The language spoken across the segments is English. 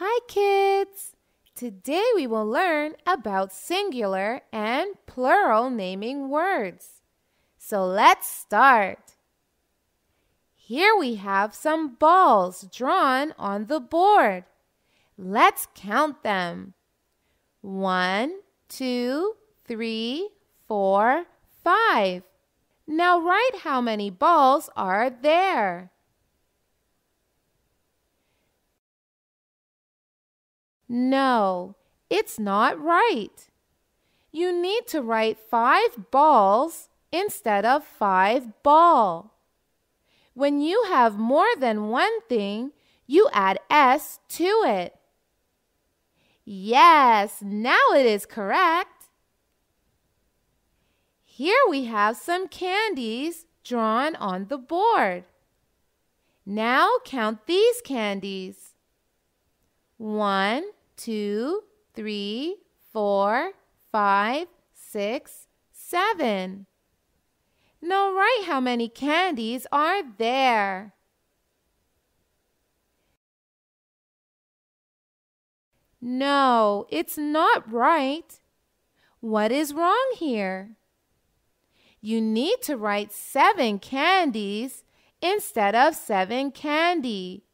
Hi, kids! Today we will learn about singular and plural naming words. So let's start. Here we have some balls drawn on the board. Let's count them. One, two, three, four, five. Now write how many balls are there. No, it's not right. You need to write five balls instead of five ball. When you have more than one thing, you add S to it. Yes, now it is correct. Here we have some candies drawn on the board. Now count these candies. One, two, three, four, five, six, seven. No, right, how many candies are there? No, it's not right. What is wrong here? You need to write seven candies instead of seven candy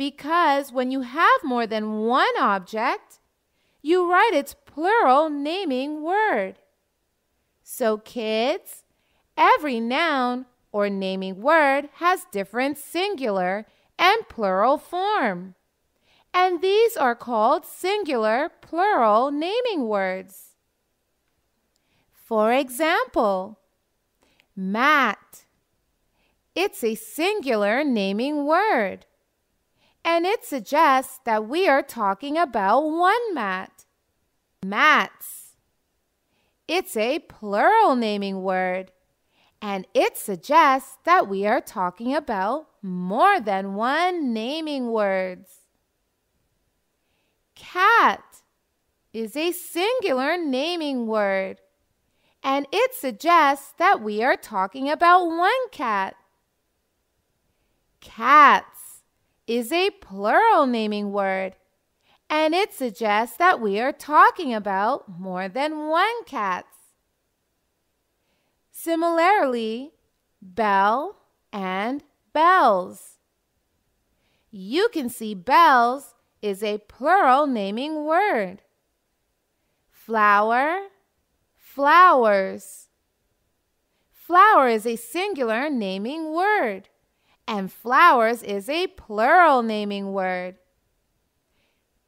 because when you have more than one object, you write its plural naming word. So, kids, every noun or naming word has different singular and plural form. And these are called singular plural naming words. For example, mat. It's a singular naming word and it suggests that we are talking about one mat. Mats. It's a plural naming word, and it suggests that we are talking about more than one naming words. Cat is a singular naming word, and it suggests that we are talking about one cat. Cats is a plural naming word, and it suggests that we are talking about more than one cats. Similarly, bell and bells. You can see bells is a plural naming word. Flower, flowers. Flower is a singular naming word and flowers is a plural naming word.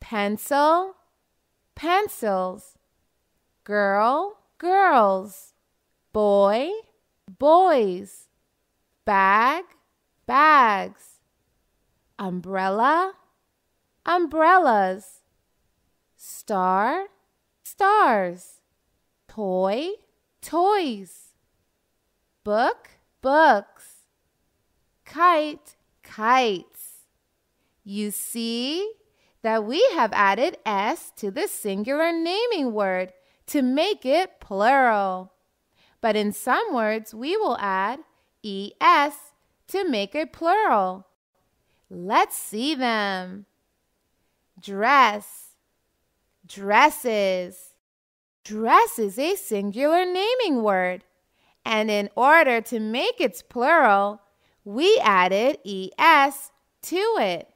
Pencil, pencils. Girl, girls. Boy, boys. Bag, bags. Umbrella, umbrellas. Star, stars. Toy, toys. Book, books kite, kites. You see that we have added s to the singular naming word to make it plural. But in some words, we will add es to make it plural. Let's see them. Dress, dresses. Dress is a singular naming word. And in order to make its plural, we added ES to it.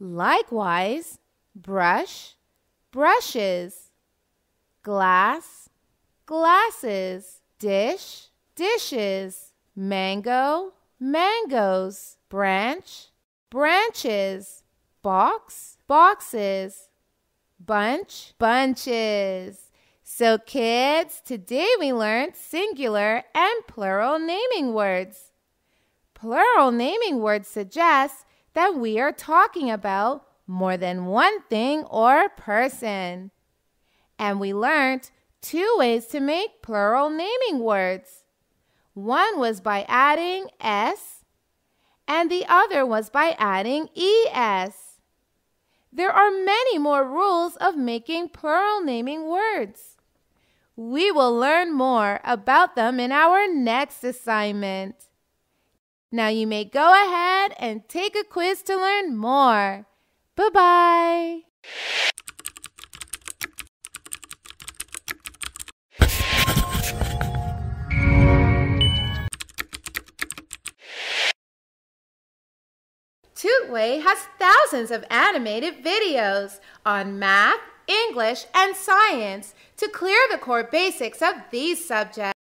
Likewise, brush, brushes, glass, glasses, dish, dishes, mango, mangoes, branch, branches, box, boxes, bunch, bunches. So kids, today we learned singular and plural naming words plural naming word suggests that we are talking about more than one thing or person. And we learned two ways to make plural naming words. One was by adding S, and the other was by adding ES. There are many more rules of making plural naming words. We will learn more about them in our next assignment. Now you may go ahead and take a quiz to learn more. Bye bye. Tootway has thousands of animated videos on math, English, and science to clear the core basics of these subjects.